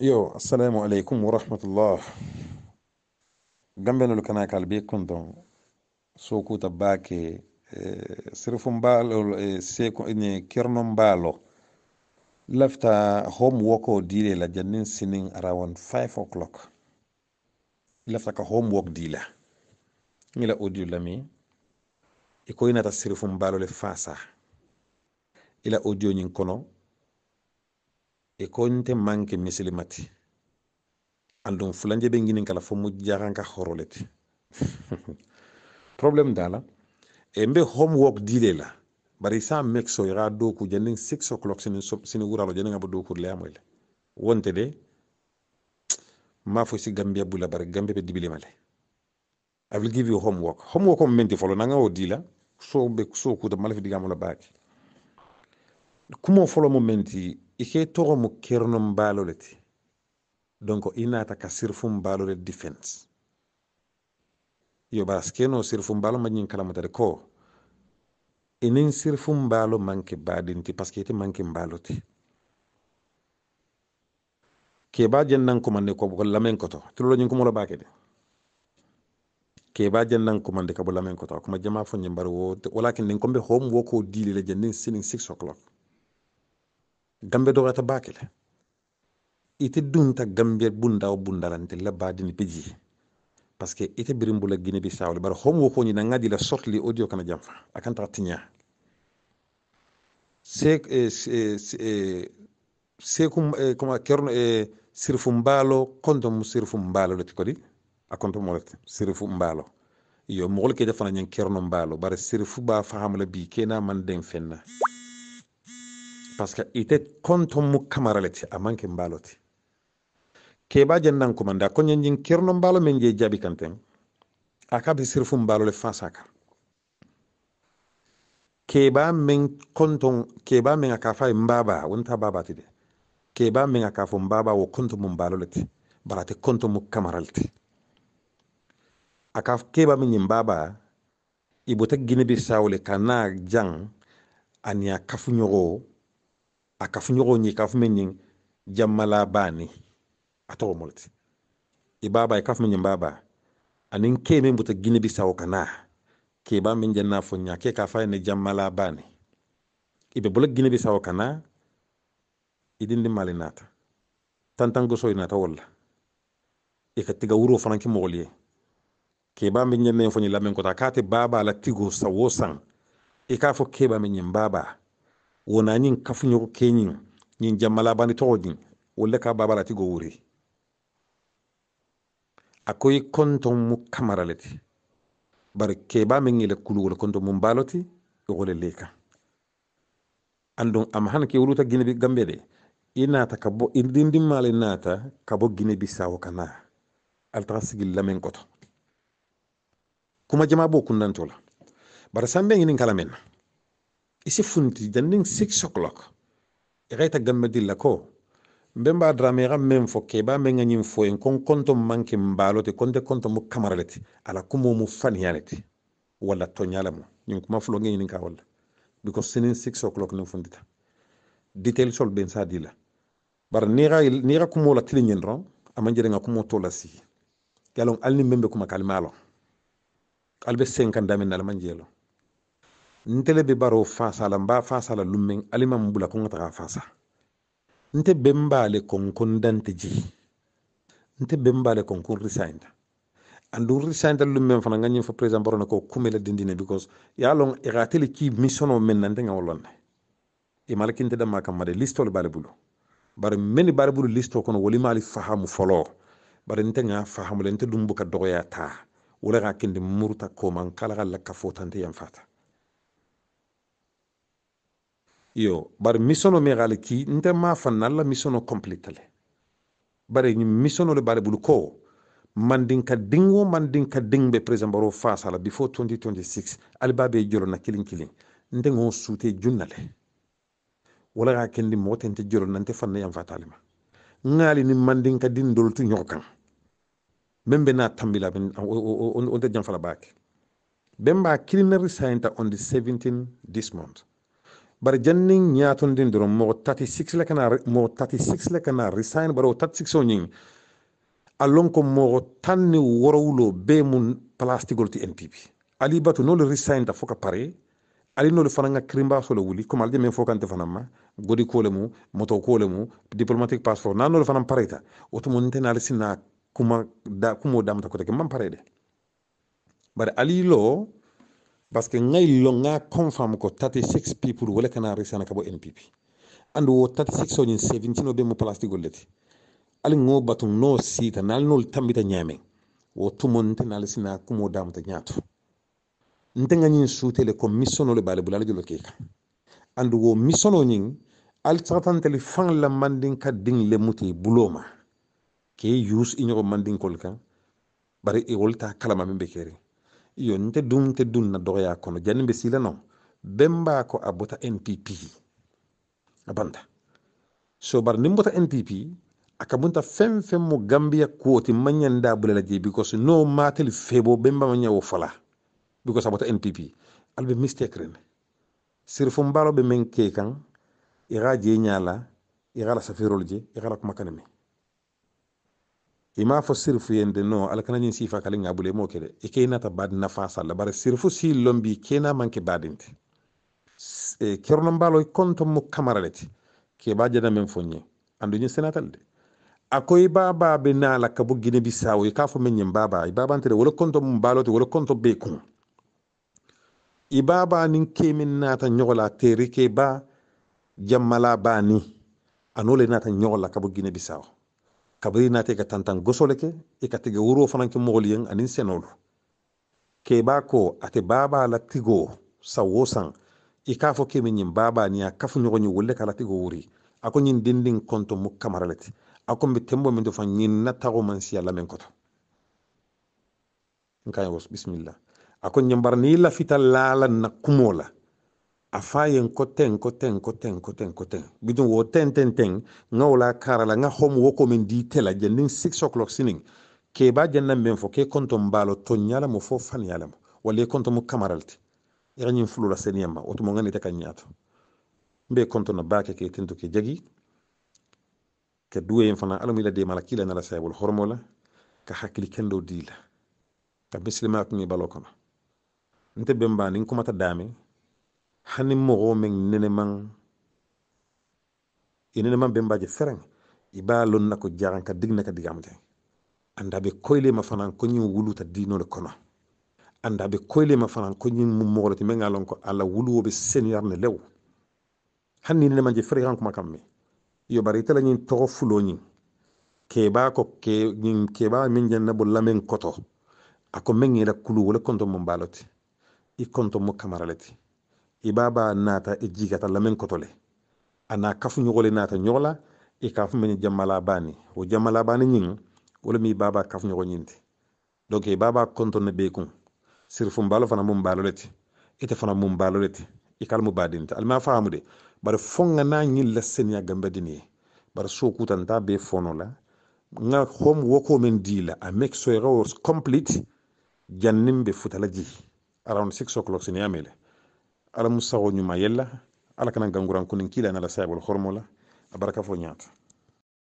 yo assalamu alaikum wa rahmatullah gambenolu kana kal be konton sokuta baake eh, sirfu mbaalo eh, ni kerno mbaalo lafta home work o diile la jannin sinin around 5 o'clock lafta ka home work dile ngila audio lami ikoyinata sirfu mbaalo le fasa ila audio ñin kono e konte manke misilimati andum fulanje be ngini kala fo mu mujjakanka horoleti probléme dala e mbe homework diile la bari sa so ira do doku janden 6 o'clock sini, sini wuralo do janden le amoy le wonte de ma fo si gambia bula bari gambia be ɓe dibilimale i will give you homework homework om menti folo nanga o dila so be so da kuta malafi digamola baake kumo folo mo menti ike togo mu kerno mbaalo le ti donc i naata ka sirifu mbaalo le defense yo bara sikeno sirifu mbaalo ma ñiŋ kalamutari ko inin sirifu mbaalo maŋ ke baadinti parisiko ite maŋ ke mbaalo ti keba jennan komande ko ko lamen koto tulo ñiŋ kumolo baake de keba jennan komande ka bo lamen koto kuma jama fo ñiŋ bari wo walakin nin kombe home wo ko diili le je nin sinin 6 o'clock Gambe dogata bakila ite dunta gambia bunda o la labbadini peji par ce que ite birimbula bissau le sawle bara homo ko ni ngadi la sorte sortli audio kana jamfa akanta tinya eh, se eh, se se kum koma kerno e sirfu mbalo konto mu sirfu mbalo lati kodi akonto mo lati sirfu mbalo yo mogol ke defana nyen kerno mbalo bara sirfu ba fahamla bi kena man den fenna parce que ite konton mu kamarale ti a manke mbalo ti keba jendan kumanda ko ñanjin kirno mbalo men je jabi kanten aka sirfu mbalo le fasaka kan keba men konton keba men aka mbaba wonta baba tide de keba men aka mbaba wo konton mu mbalo le barate konton mu kamarale akaf aka keba men ñin baba ibota gine bi sawle kana jang ania kafu nyogo a kafuɲɔgɔnw ye kafu min nin jammala bani a tɔgɔ mɔlti i baba i kafu min baba anin ke min buta gini bisa o kana ke ba min janna funya ke ka fa ne jammala bani ibe bolo gini bisa o kana idin di malinata tantango so inata wala e ka tiga wuro fana ki mogol ye ke ba min janna funya lamen ko ta kate baba la tigo sawosan e ka fo ke ba min baba wona ñin kafuñoko keñin ñin jammalabani toxoñin wolle ka babarati go wuri a koyi konton mu kamaraleti bari keba min ile kuluwol konton mu mbaloti igole leka andon ama han ke wuluta gine bi gambe de i nata ka bo indindimale nata ka bo gine bi sawo kana altaxa sigil lamen koto kuma jama bo kundantola bari sanbe nginin kala men na isifuntijanin 6 o'clock ixayta gammedilla ko mbemba drame xa men fo keba men ga ñin foyen kon konto manke mbaalo konte konto mu kamara ala kumo mu faniya le toñala mu ñin kuma fulo nge ñinin ka because sinin 6 o'clock nin fundita detail sol ben sa dila bar ni xa kumo la tili ñin ron ama jere nga kumo to la si yalon alni membe kuma kalmalo albe 50 damin na la manjelo ntele be baro fasala n b'a fasala lummeŋ alimaŋ bula ko ŋa taga fasa nte ben baale konkon dante ji nte ben baale konkon risainta andu risainta lummeŋ fana ŋa ñiŋ fo baro ne ko dindine because ye a loŋ i ka ate le kii missiono meŋ e kinte danma kamma listo le baale bulu bari meni baale bulu listo kono woli maali fahamu foloo bari nte ŋa fahamu le nte dum buka dogoya taa wo le muruta komaŋ kala la kafo tante yo bari misono me gal ki nte ma fannalla misono completale bare ñi misono le bare bulu ko mandinka dingo mandinka dingbe président baro fasala before 2026 alibabe jolo na kilin kilin nte ngo sute junnale wala ga kendi moten te jolo nante fanna yam fatalima ngali ni mandinka din doltu nyokan membe na tambila ben on te jam fala bake bemba kilinari sayenta on the 17 this month bari jannin ñaatondin doron mogo 36 le kana mogo 36 le kana resign bari o 36 o ñing a lonko mogo tan ni worowulo bee mun plastigol ti npp ali batu nolu resign ta foka pare ali nolu fana ŋa kirinbaso le wuli comme alije men fo kante fana ma godi ko le mu moto ko le mu diplomatique passeport na nolu fana pareta wotumo ntena ali sina kuma da kumo damata koteke man pare de bari ali lo parce que ngay lo nga confirm ko 36 people wala kana resana ka bo npp andu wo 36 onin 17 be mo plastic golleti ali ngo batu no sita nal nol tambita nyame wo tumonte nal sina kumo damuta nyato ntenga nyin sutele ko missono le bale bulala jolo keka andu wo missono nyin al tsatanteli fang la mandin ka ding le muti buloma ke use inyoro mandin kolka bari e wolta kalama min be nte dum te dun na dogoya kono jani be sila non bemba ko abota npp abanda so bar nimbota npp akabunta fen fen mo gambia kuwoti manyanda bulela je because no matel febo bemba manya wo fala because abota npp albe mistake ren sirfu mbalo be men kekan ira je nyala ira la safirol je ira la kuma ima fo sirfu yende no ala kana nyin sifa kala ngabule mo kede e kayna ta bad na fa sala bare sirfu si lombi kena manke badinti e kerno mbalo konto mo kamaraleti ke bajada men fonye andu nyin senatal de akoy b'a be na la kabu gine bisawo e kafo men nyin baba e baba antere wala konto mo balote wala konto be kun i baba nin kemin nata nyogola terike ba jammala bani anole nata nyogola kabu gine bisawo kabiri nate ka tantan gosole ke i e ka tege wuro fananke moolu mogol yen anin senolu ke ko ate baba la tigo sawo san i e k'a fɔ ke min ɲin baba ni a kafu ɲɔgɔn ye wolle ka la tigo wuri a ko ɲin dindin konto mu kamara le ti a ko n be tembo min to fan ɲin na tago man siya lamen kɔtɔ n ka ye a ko ɲin bari n'i lafita lala na kumo la afaye nkoten nkoten nkoten nkoten nkoten bidun wo ten ten ten nga wala karala nga hom wo ko min di tela jendin 6 o'clock sinin ke ba jenna men fo ke konto mbalo to nyala mo fo fan yala mo wala konto mo kamaralti ira e nyin fulula seniyama oto mo ngani taka nyato mbe konto na baake ke tinto ke jagi ka duwe en fana alamu ila de malakila na la sayabul hormola ka hakili kendo dila ka bislima ko mi balo kono nte bemba ni kumata dame hani mogo meng nenemaŋ i nenemaŋ beŋ baje fereŋ i be a loŋ na ko jaran ka digna ka digam je anda be koyle ma fanan ko ñiŋ wuluta dino le kono anda be koyle ma fanan ko nyu mum le ti menga lon ko alla wulu be seniyar ne lew hani i nenemaŋ je fereng ko makam mi yo bari ite la to fulo nyi ke ba ko ke ñiŋ keebaa meŋ jaŋ na bolla lamen koto ako ko meŋ i kulu wo konto mum baa lo ti i konto mu kamara le ibaba nata e jigata lamen kotole ana kafu ñogole nata ñogola i kafu meni jamala bani wo jamala bani ñin wala mi baba kafu ñogo ñinti donc i baba kontone be kun sirfu mbalo fana mum mbalo leti ite fana mum mbalo leti i kal mu badinta alma faamu de bari fonga na ñin la senya gamba dini bari so kutanta be fono la nga xom woko men di la a make so errors complete jannim be futala ji around 6 o'clock sini amele ala musago ɲuma yella ala kana ganguran kunin kila na la sayabol hormola a baraka fo ñaata